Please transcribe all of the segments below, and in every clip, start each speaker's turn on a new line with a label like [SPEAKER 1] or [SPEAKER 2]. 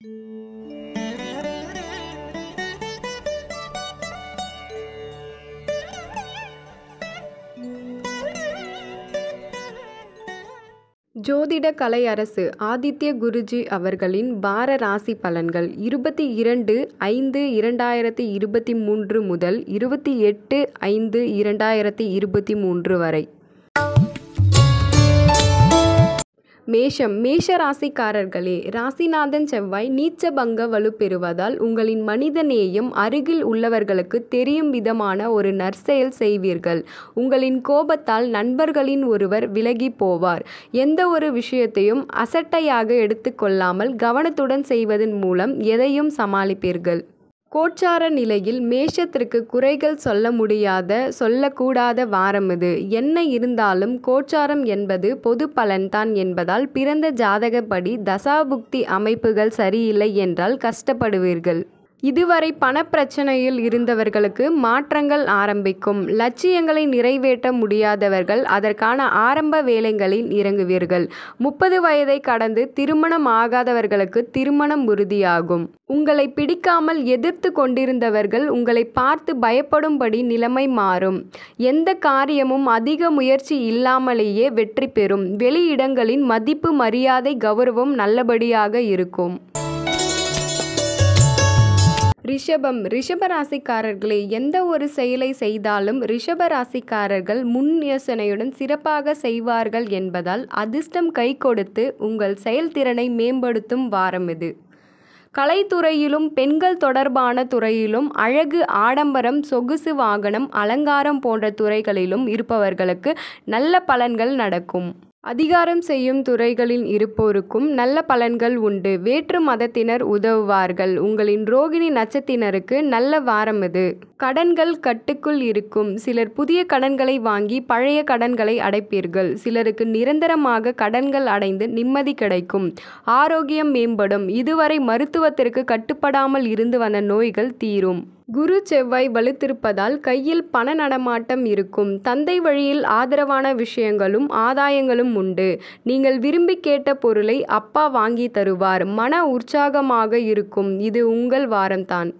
[SPEAKER 1] ஜோதிட கலை அரசு ஆதித்ய குருஜி அவர்களின் பார ராசி பலன்கள் இருபத்தி இரண்டு ஐந்து இரண்டாயிரத்தி இருபத்தி மூன்று முதல் இருபத்தி எட்டு ஐந்து இரண்டாயிரத்தி இருபத்தி மூன்று வரை மேஷம் மேஷ ராசிக்காரர்களே ராசிநாதன் செவ்வாய் நீச்சபங்க வலுப்பெறுவதால் உங்களின் மனித நேயம் அருகில் உள்ளவர்களுக்கு தெரியும் விதமான ஒரு நற்செயல் செய்வீர்கள் உங்களின் கோபத்தால் நண்பர்களின் ஒருவர் விலகி போவார் எந்த ஒரு விஷயத்தையும் அசட்டையாக எடுத்துக்கொள்ளாமல் கவனத்துடன் செய்வதன் மூலம் எதையும் சமாளிப்பீர்கள் கோட்சார நிலையில் மேஷத்திற்கு குறைகள் சொல்ல முடியாத சொல்லக்கூடாத வாரம் இது என்ன இருந்தாலும் கோச்சாரம் என்பது பொது பலன்தான் என்பதால் பிறந்த ஜாதகப்படி தசாபுக்தி அமைப்புகள் சரியில்லை என்றால் கஷ்டப்படுவீர்கள் இதுவரை பணப்பிரச்சனையில் இருந்தவர்களுக்கு மாற்றங்கள் ஆரம்பிக்கும் லட்சியங்களை நிறைவேற்ற முடியாதவர்கள் அதற்கான ஆரம்ப வேலைகளில் இறங்குவீர்கள் முப்பது வயதை கடந்து திருமணம் ஆகாதவர்களுக்கு திருமணம் உறுதியாகும் உங்களை பிடிக்காமல் எதிர்த்து கொண்டிருந்தவர்கள் உங்களை பார்த்து பயப்படும்படி நிலைமை மாறும் எந்த காரியமும் அதிக முயற்சி இல்லாமலேயே வெற்றி பெறும் வெளியிடங்களின் மதிப்பு மரியாதை கௌரவம் நல்லபடியாக இருக்கும் ரிஷபம் ரிஷபராசிக்காரர்களே எந்த ஒரு செயலை செய்தாலும் ரிஷபராசிக்காரர்கள் முன் யோசனையுடன் சிறப்பாக செய்வார்கள் என்பதால் அதிர்ஷ்டம் கை கொடுத்து உங்கள் செயல்திறனை மேம்படுத்தும் வாரம் இது கலைத்துறையிலும் பெண்கள் தொடர்பான துறையிலும் அழகு ஆடம்பரம் சொகுசு வாகனம் அலங்காரம் போன்ற துறைகளிலும் இருப்பவர்களுக்கு நல்ல பலன்கள் நடக்கும் அதிகாரம் செய்யும் துறைகளில் இருப்போருக்கும் நல்ல பலன்கள் உண்டு வேற்று மதத்தினர் உதவுவார்கள் உங்களின் ரோகிணி நட்சத்தினருக்கு நல்ல வாரம் இது கடன்கள் கட்டுக்குள் இருக்கும் சிலர் புதிய கடன்களை வாங்கி பழைய கடன்களை அடைப்பீர்கள் சிலருக்கு நிரந்தரமாக கடன்கள் அடைந்து நிம்மதி கிடைக்கும் ஆரோக்கியம் மேம்படும் இதுவரை மருத்துவத்திற்கு கட்டுப்படாமல் இருந்து வந்த நோய்கள் தீரும் குரு செவ்வாய் வலுத்திருப்பதால் கையில் பண நடமாட்டம் இருக்கும் தந்தை வழியில் ஆதரவான விஷயங்களும் ஆதாயங்களும் உண்டு நீங்கள் விரும்பி கேட்ட பொருளை அப்பா வாங்கி தருவார் மன உற்சாகமாக இருக்கும் இது உங்கள் வாரம்தான்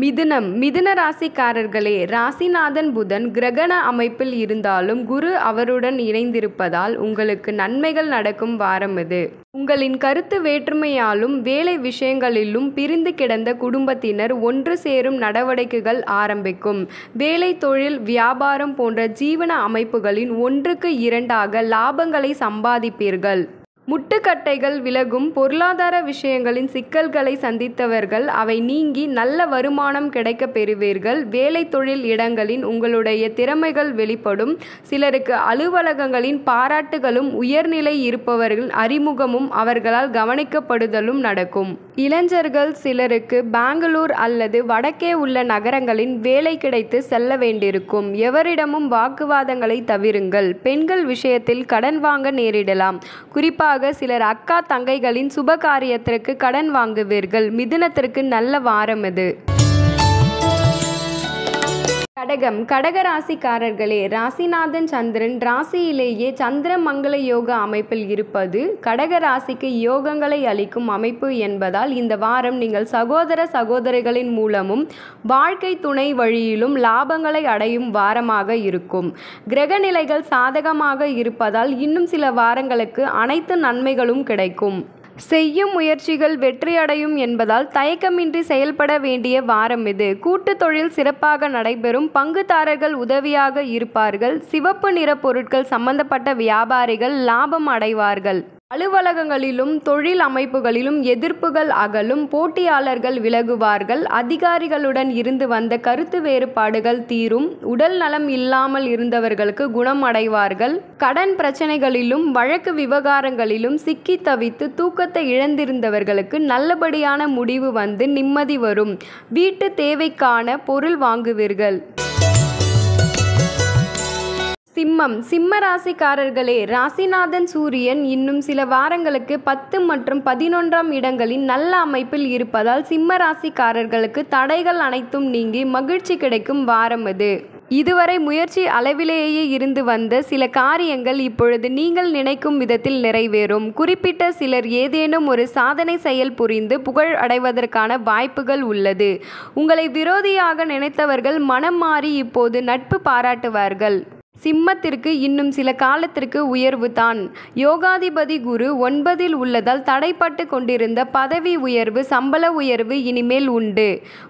[SPEAKER 1] மிதுனம் மிதுன ராசிக்காரர்களே ராசிநாதன் புதன் கிரகண அமைப்பில் இருந்தாலும் குரு அவருடன் இணைந்திருப்பதால் உங்களுக்கு நன்மைகள் நடக்கும் வாரம் இது உங்களின் கருத்து வேற்றுமையாலும் வேலை விஷயங்களிலும் பிரிந்து கிடந்த குடும்பத்தினர் ஒன்று சேரும் நடவடிக்கைகள் ஆரம்பிக்கும் வேலை தொழில் வியாபாரம் போன்ற ஜீவன அமைப்புகளின் ஒன்றுக்கு இரண்டாக லாபங்களை சம்பாதிப்பீர்கள் முட்டுக்கட்டைகள் விலகும் பொருளாதார விஷயங்களின் சிக்கல்களை சந்தித்தவர்கள் அவை நீங்கி நல்ல வருமானம் கிடைக்கப் பெறுவீர்கள் வேலை தொழில் இடங்களின் உங்களுடைய திறமைகள் வெளிப்படும் சிலருக்கு அலுவலகங்களின் பாராட்டுகளும் உயர்நிலை இருப்பவர்களின் அறிமுகமும் அவர்களால் கவனிக்கப்படுதலும் நடக்கும் இளைஞர்கள் சிலருக்கு பெங்களூர் அல்லது வடக்கே உள்ள நகரங்களின் வேலை கிடைத்து செல்ல வேண்டியிருக்கும் எவரிடமும் வாக்குவாதங்களை தவிருங்கள் பெண்கள் விஷயத்தில் கடன் வாங்க நேரிடலாம் குறிப்பாக குறிப்பாக சிலர் அக்கா தங்கைகளின் சுபகாரியத்திற்கு கடன் வாங்குவீர்கள் மிதுனத்திற்கு நல்ல வாரம் இது கடகம் கடக ராசிக்காரர்களே ராசிநாதன் சந்திரன் ராசியிலேயே சந்திர மங்கள யோக அமைப்பில் இருப்பது கடக ராசிக்கு யோகங்களை அளிக்கும் அமைப்பு என்பதால் இந்த வாரம் நீங்கள் சகோதர சகோதரிகளின் மூலமும் வாழ்க்கை துணை வழியிலும் லாபங்களை அடையும் வாரமாக இருக்கும் கிரக நிலைகள் சாதகமாக இருப்பதால் இன்னும் சில வாரங்களுக்கு அனைத்து நன்மைகளும் கிடைக்கும் செய்யும் முயற்சிகள் வெற்றியடையும் என்பதால் தயக்கமின்றி செயல்பட வேண்டிய வாரம் இது கூட்டு தொழில் சிறப்பாக நடைபெறும் பங்குதாரர்கள் உதவியாக இருப்பார்கள் சிவப்பு நிற பொருட்கள் சம்பந்தப்பட்ட வியாபாரிகள் லாபம் அடைவார்கள் அலுவலகங்களிலும் தொழில் அமைப்புகளிலும் எதிர்ப்புகள் அகலும் போட்டியாளர்கள் விலகுவார்கள் அதிகாரிகளுடன் இருந்து வந்த கருத்து வேறுபாடுகள் தீரும் உடல் நலம் இல்லாமல் இருந்தவர்களுக்கு குணம் அடைவார்கள் கடன் பிரச்சனைகளிலும் வழக்கு விவகாரங்களிலும் சிக்கி தவித்து தூக்கத்தை இழந்திருந்தவர்களுக்கு நல்லபடியான முடிவு வந்து நிம்மதி வரும் வீட்டு தேவைக்கான பொருள் வாங்குவீர்கள் சிம்மம் சிம்ம ராசிக்காரர்களே ராசிநாதன் சூரியன் இன்னும் சில வாரங்களுக்கு பத்து மற்றும் பதினொன்றாம் இடங்களின் நல்ல அமைப்பில் இருப்பதால் சிம்ம ராசிக்காரர்களுக்கு தடைகள் அனைத்தும் நீங்கி மகிழ்ச்சி கிடைக்கும் வாரம் இது இதுவரை முயற்சி அளவிலேயே இருந்து வந்த சில காரியங்கள் இப்பொழுது நீங்கள் நினைக்கும் விதத்தில் நிறைவேறும் குறிப்பிட்ட சிலர் ஏதேனும் ஒரு சாதனை செயல் புரிந்து புகழ் அடைவதற்கான வாய்ப்புகள் உள்ளது உங்களை விரோதியாக நினைத்தவர்கள் மனம் மாறி இப்போது நட்பு பாராட்டுவார்கள் சிம்மத்திற்கு இன்னும் சில காலத்திற்கு உயர்வு தான் யோகாதிபதி குரு ஒன்பதில் உள்ளதால் தடைப்பட்டு கொண்டிருந்த பதவி உயர்வு சம்பள உயர்வு இனிமேல் உண்டு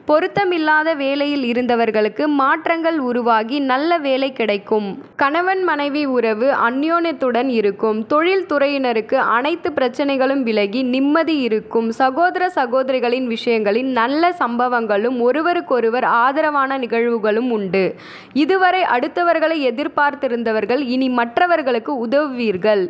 [SPEAKER 1] பொருத்தமில்லாத வேலையில் இருந்தவர்களுக்கு மாற்றங்கள் உருவாகி நல்ல வேலை கிடைக்கும் கணவன் மனைவி உறவு அந்யோன்யத்துடன் இருக்கும் தொழில் துறையினருக்கு அனைத்து பிரச்சனைகளும் விலகி நிம்மதி இருக்கும் சகோதர சகோதரிகளின் விஷயங்களில் நல்ல சம்பவங்களும் ஒருவருக்கொருவர் ஆதரவான நிகழ்வுகளும் உண்டு இதுவரை அடுத்தவர்களை எதிர்ப்பு எதிர்பார்த்திருந்தவர்கள் இனி மற்றவர்களுக்கு உதவுவீர்கள்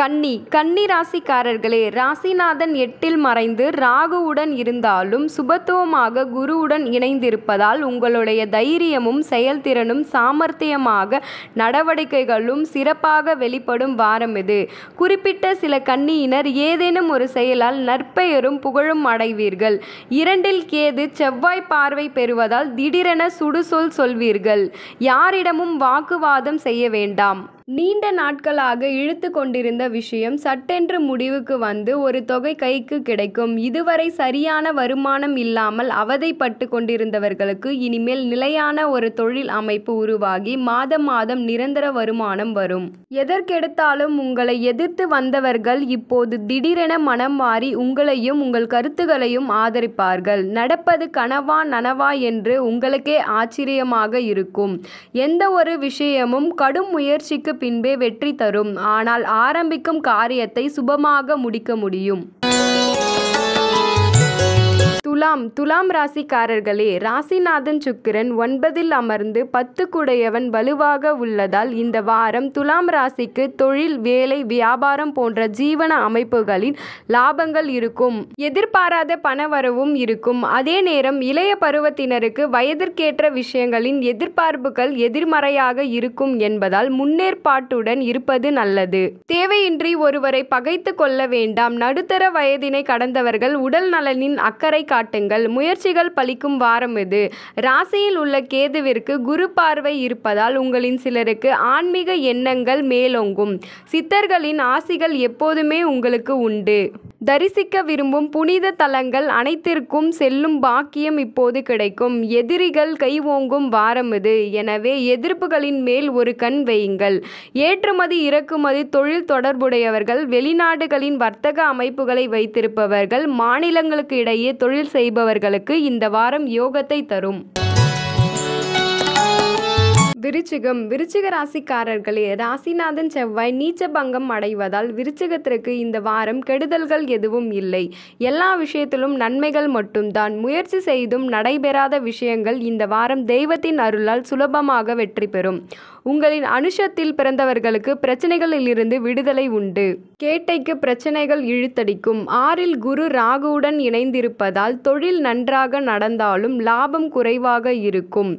[SPEAKER 1] கன்னி கன்னி ராசிக்காரர்களே ராசிநாதன் எட்டில் மறைந்து ராகுவுடன் இருந்தாலும் சுபத்துவமாக குருவுடன் இணைந்திருப்பதால் உங்களுடைய தைரியமும் செயல்திறனும் சாமர்த்தியமாக நடவடிக்கைகளும் சிறப்பாக வெளிப்படும் வாரம் இது குறிப்பிட்ட சில கன்னியினர் ஏதேனும் ஒரு செயலால் நற்பெயரும் புகழும் அடைவீர்கள் இரண்டில் கேது செவ்வாய் பார்வை பெறுவதால் திடீரென சுடுசொல் சொல்வீர்கள் யாரிடமும் வாக்குவாதம் செய்ய வேண்டாம் நீண்ட நாட்களாக இழுத்து கொண்டிருந்த விஷயம் சட்டென்று முடிவுக்கு வந்து ஒரு தொகை கைக்கு கிடைக்கும் இதுவரை சரியான வருமானம் இல்லாமல் அவதைப்பட்டு கொண்டிருந்தவர்களுக்கு இனிமேல் நிலையான ஒரு தொழில் அமைப்பு உருவாகி மாதம் மாதம் நிரந்தர வருமானம் வரும் எதற்கெடுத்தாலும் உங்களை எதிர்த்து வந்தவர்கள் இப்போது திடீரென மனம் மாறி உங்களையும் உங்கள் கருத்துகளையும் ஆதரிப்பார்கள் நடப்பது கனவா நனவா என்று உங்களுக்கே ஆச்சரியமாக இருக்கும் எந்த ஒரு விஷயமும் கடும் முயற்சிக்கு பின்பே வெற்றி தரும் ஆனால் ஆரம்பிக்கும் காரியத்தை சுபமாக முடிக்க முடியும் துலாம் துலாம் ராசிக்காரர்களே ராசிநாதன் சுக்கிரன் ஒன்பதில் அமர்ந்து பத்து குடையவன் வலுவாக உள்ளதால் இந்த வாரம் துலாம் ராசிக்கு தொழில் வேலை வியாபாரம் போன்ற ஜீவன அமைப்புகளின் லாபங்கள் இருக்கும் எதிர்பாராத பணவரவும் இருக்கும் அதே நேரம் இளைய பருவத்தினருக்கு வயதிற்கேற்ற விஷயங்களின் எதிர்பார்ப்புகள் எதிர்மறையாக இருக்கும் என்பதால் முன்னேற்பாட்டுடன் இருப்பது நல்லது தேவையின்றி ஒருவரை பகைத்து கொள்ள வேண்டாம் நடுத்தர வயதினை கடந்தவர்கள் உடல் நலனின் அக்கறை காட்ட காட்டுங்கள் முயற்சிகள் பலிக்கும் வாரம் இது ராசியில் உள்ள கேதுவிற்கு குரு பார்வை இருப்பதால் உங்களின் சிலருக்கு ஆன்மீக எண்ணங்கள் மேலோங்கும் சித்தர்களின் ஆசிகள் எப்போதுமே உங்களுக்கு உண்டு தரிசிக்க விரும்பும் புனித தலங்கள் அனைத்திற்கும் செல்லும் பாக்கியம் இப்போது கிடைக்கும் எதிரிகள் கைவோங்கும் வாரம் இது எனவே எதிர்ப்புகளின் மேல் ஒரு கண் வையுங்கள் ஏற்றுமதி இறக்குமதி தொழில் தொடர்புடையவர்கள் வெளிநாடுகளின் வர்த்தக அமைப்புகளை வைத்திருப்பவர்கள் மாநிலங்களுக்கு இடையே தொழில் செய்பவர்களுக்கு இந்த வாரம் யோகத்தை தரும் விருச்சிகம் விருச்சிக ராசிக்காரர்களே ராசிநாதன் செவ்வாய் நீச்ச பங்கம் அடைவதால் விருச்சிகத்திற்கு இந்த வாரம் கெடுதல்கள் எதுவும் இல்லை எல்லா விஷயத்திலும் நன்மைகள் மட்டும்தான் முயற்சி செய்தும் நடைபெறாத விஷயங்கள் இந்த வாரம் தெய்வத்தின் அருளால் சுலபமாக வெற்றி பெறும் உங்களின் அனுஷத்தில் பிறந்தவர்களுக்கு பிரச்சனைகளில் இருந்து விடுதலை உண்டு கேட்டைக்கு பிரச்சனைகள் இழுத்தடிக்கும் ஆறில் குரு ராகுவுடன் இணைந்திருப்பதால் தொழில் நன்றாக நடந்தாலும் லாபம் குறைவாக இருக்கும்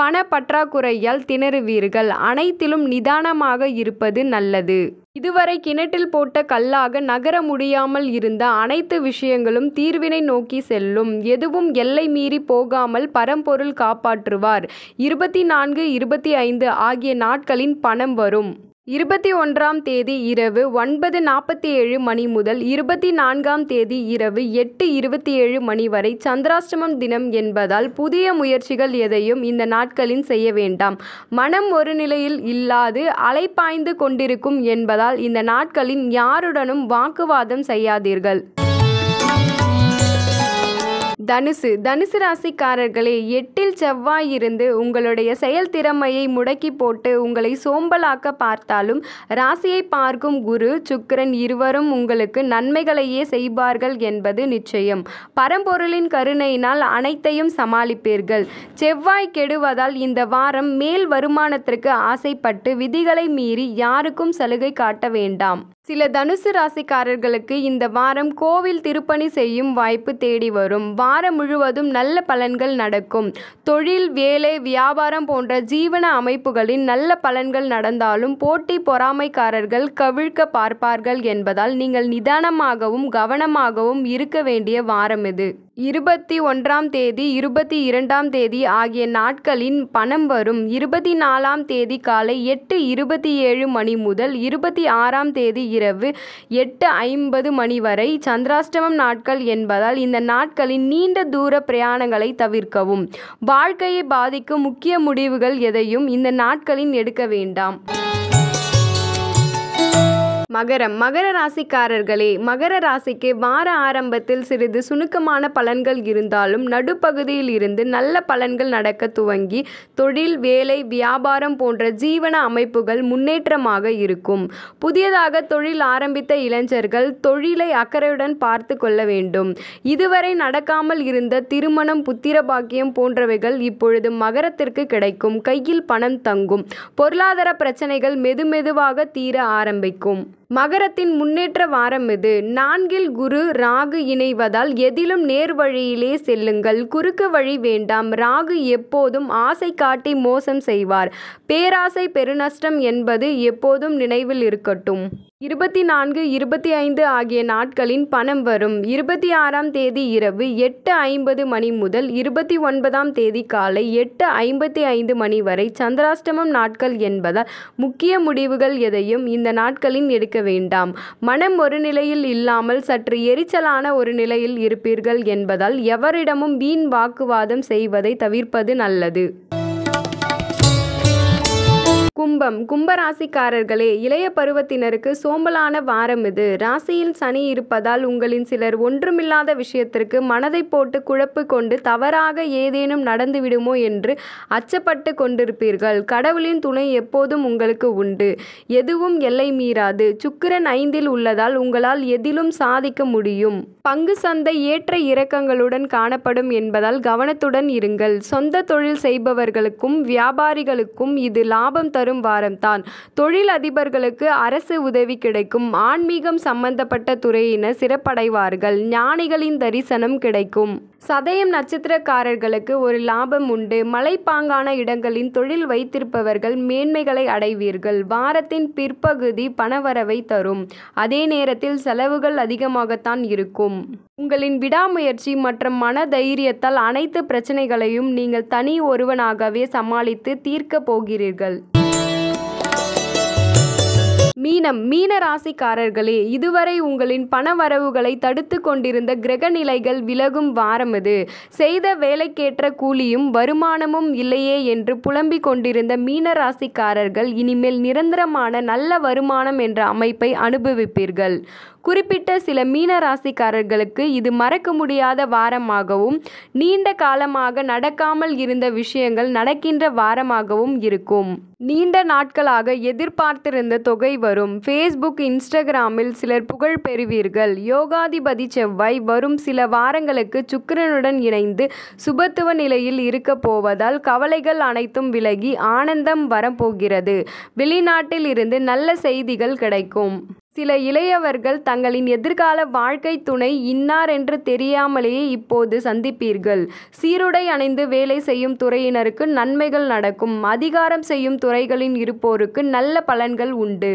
[SPEAKER 1] பண பற்றாக்குறையால் திணறுவீர்கள் அனைத்திலும் நிதானமாக இருப்பது நல்லது இதுவரை கிணற்றில் போட்ட கல்லாக நகர முடியாமல் இருந்த அனைத்து விஷயங்களும் தீர்வினை நோக்கி செல்லும் எதுவும் எல்லை மீறி போகாமல் பரம்பொருள் காப்பாற்றுவார் இருபத்தி நான்கு இருபத்தி ஐந்து ஆகிய நாட்களின் பணம் வரும் இருபத்தி ஒன்றாம் தேதி இரவு ஒன்பது நாற்பத்தி ஏழு மணி முதல் இருபத்தி நான்காம் தேதி இரவு எட்டு இருபத்தி ஏழு மணி வரை சந்திராஷ்டமம் தினம் என்பதால் புதிய முயற்சிகள் எதையும் இந்த நாட்களில் செய்ய வேண்டாம் மனம் ஒரு நிலையில் இல்லாது அலைப்பாய்ந்து கொண்டிருக்கும் என்பதால் இந்த நாட்களில் யாருடனும் வாக்குவாதம் செய்யாதீர்கள் தனுசு தனுசு ராசிக்காரர்களே எட்டில் செவ்வாய் இருந்து உங்களுடைய செயல் திறமையை முடக்கி போட்டு உங்களை சோம்பலாக்க பார்த்தாலும் ராசியை பார்க்கும் குரு சுக்கரன் இருவரும் உங்களுக்கு நன்மைகளையே செய்வார்கள் என்பது நிச்சயம் பரம்பொருளின் கருணையினால் அனைத்தையும் சமாளிப்பீர்கள் செவ்வாய் கெடுவதால் இந்த வாரம் மேல் வருமானத்திற்கு ஆசைப்பட்டு விதிகளை மீறி யாருக்கும் சலுகை காட்ட வேண்டாம் சில தனுசு ராசிக்காரர்களுக்கு இந்த வாரம் கோவில் திருப்பணி செய்யும் வாய்ப்பு தேடி வரும் வாரம் முழுவதும் நல்ல பலன்கள் நடக்கும் தொழில் வேலை வியாபாரம் போன்ற ஜீவன அமைப்புகளின் நல்ல பலன்கள் நடந்தாலும் போட்டி பொறாமைக்காரர்கள் கவிழ்க்க பார்ப்பார்கள் என்பதால் நீங்கள் நிதானமாகவும் கவனமாகவும் இருக்க வேண்டிய வாரம் இது இருபத்தி ஒன்றாம் தேதி இருபத்தி இரண்டாம் தேதி ஆகிய நாட்களில் பணம் வரும் இருபத்தி நாலாம் தேதி காலை எட்டு இருபத்தி ஏழு மணி முதல் இருபத்தி ஆறாம் தேதி இரவு எட்டு ஐம்பது மணி வரை சந்திராஷ்டமம் நாட்கள் என்பதால் இந்த நாட்களின் நீண்ட தூர பிரயாணங்களை தவிர்க்கவும் வாழ்க்கையை பாதிக்கும் முக்கிய முடிவுகள் எதையும் இந்த நாட்களின் எடுக்க வேண்டாம் மகரம் மகர ராசிக்காரர்களே மகர ராசிக்கு வார ஆரம்பத்தில் சிறிது சுணுக்கமான பலன்கள் இருந்தாலும் நடுப்பகுதியில் இருந்து நல்ல பலன்கள் நடக்க துவங்கி தொழில் வேலை வியாபாரம் போன்ற ஜீவன அமைப்புகள் முன்னேற்றமாக இருக்கும் புதியதாக தொழில் ஆரம்பித்த இளைஞர்கள் தொழிலை அக்கறையுடன் பார்த்து கொள்ள வேண்டும் இதுவரை நடக்காமல் இருந்த திருமணம் புத்திர பாக்கியம் போன்றவைகள் இப்பொழுது மகரத்திற்கு கிடைக்கும் கையில் பணம் தங்கும் பொருளாதார பிரச்சனைகள் மெதுமெதுவாக தீர ஆரம்பிக்கும் மகரத்தின் முன்னேற்ற வாரம் இது நான்கில் குரு ராகு இணைவதால் எதிலும் நேர்வழியிலே செல்லுங்கள் குறுக்கு வழி வேண்டாம் ராகு எப்போதும் ஆசை காட்டி மோசம் செய்வார் பேராசை பெருநஷ்டம் என்பது எப்போதும் நினைவில் இருக்கட்டும் இருபத்தி நான்கு இருபத்தி ஐந்து ஆகிய நாட்களின் பணம் வரும் இருபத்தி ஆறாம் தேதி இரவு எட்டு ஐம்பது மணி முதல் இருபத்தி ஒன்பதாம் தேதி காலை எட்டு ஐம்பத்தி ஐந்து மணி வரை சந்திராஷ்டமம் நாட்கள் என்பதால் முக்கிய முடிவுகள் எதையும் இந்த நாட்களில் எடுக்க வேண்டாம் மனம் ஒரு நிலையில் இல்லாமல் சற்று எரிச்சலான ஒரு நிலையில் இருப்பீர்கள் என்பதால் எவரிடமும் வீண் வாக்குவாதம் செய்வதை தவிர்ப்பது நல்லது கும்பம் கும்பராசிக்காரர்களே இளைய பருவத்தினருக்கு சோம்பலான வாரம் இது ராசியில் சனி இருப்பதால் உங்களின் சிலர் ஒன்றுமில்லாத விஷயத்திற்கு மனதை போட்டு குழப்பு கொண்டு தவறாக ஏதேனும் நடந்துவிடுமோ என்று அச்சப்பட்டு கொண்டிருப்பீர்கள் கடவுளின் துணை எப்போதும் உங்களுக்கு உண்டு எதுவும் எல்லை மீறாது சுக்கிரன் ஐந்தில் உள்ளதால் உங்களால் எதிலும் சாதிக்க முடியும் பங்கு சந்தை ஏற்ற இறக்கங்களுடன் காணப்படும் என்பதால் கவனத்துடன் இருங்கள் சொந்த தொழில் செய்பவர்களுக்கும் வியாபாரிகளுக்கும் இது லாபம் தரும் வரும் வாரம்தான் தொழிலதிபர்களுக்கு அரசு உதவி கிடைக்கும் ஆன்மீகம் சம்பந்தப்பட்ட துறையினர் சிறப்படைவார்கள் ஞானிகளின் தரிசனம் கிடைக்கும் சதயம் நட்சத்திரக்காரர்களுக்கு ஒரு லாபம் உண்டு மலைப்பாங்கான இடங்களின் தொழில் வைத்திருப்பவர்கள் மேன்மைகளை அடைவீர்கள் வாரத்தின் பிற்பகுதி பணவரவை தரும் அதே நேரத்தில் செலவுகள் அதிகமாகத்தான் இருக்கும் உங்களின் விடாமுயற்சி மற்றும் மன தைரியத்தால் அனைத்து பிரச்சனைகளையும் நீங்கள் தனி ஒருவனாகவே சமாளித்து தீர்க்கப் போகிறீர்கள் மீனம் மீன ராசிக்காரர்களே இதுவரை உங்களின் பண வரவுகளை தடுத்து கொண்டிருந்த கிரக நிலைகள் விலகும் வாரம் இது செய்த வேலைக்கேற்ற கூலியும் வருமானமும் இல்லையே என்று புலம்பிக் கொண்டிருந்த மீன ராசிக்காரர்கள் இனிமேல் நிரந்தரமான நல்ல வருமானம் என்ற அமைப்பை அனுபவிப்பீர்கள் குறிப்பிட்ட சில மீன ராசிக்காரர்களுக்கு இது மறக்க முடியாத வாரமாகவும் நீண்ட காலமாக நடக்காமல் இருந்த விஷயங்கள் நடக்கின்ற வாரமாகவும் இருக்கும் நீண்ட நாட்களாக எதிர்பார்த்திருந்த தொகை வரும் ஃபேஸ்புக் இன்ஸ்டாகிராமில் சிலர் புகழ் பெறுவீர்கள் யோகாதிபதி செவ்வாய் வரும் சில வாரங்களுக்கு சுக்கிரனுடன் இணைந்து சுபத்துவ நிலையில் இருக்க போவதால் கவலைகள் அனைத்தும் விலகி ஆனந்தம் வரப்போகிறது வெளிநாட்டில் இருந்து நல்ல செய்திகள் கிடைக்கும் சில இளையவர்கள் தங்களின் எதிர்கால வாழ்க்கை துணை இன்னார் என்று தெரியாமலேயே இப்போது சந்திப்பீர்கள் சீருடை அணிந்து வேலை செய்யும் துறையினருக்கு நன்மைகள் நடக்கும் அதிகாரம் செய்யும் துறைகளின் இருப்போருக்கு நல்ல பலன்கள் உண்டு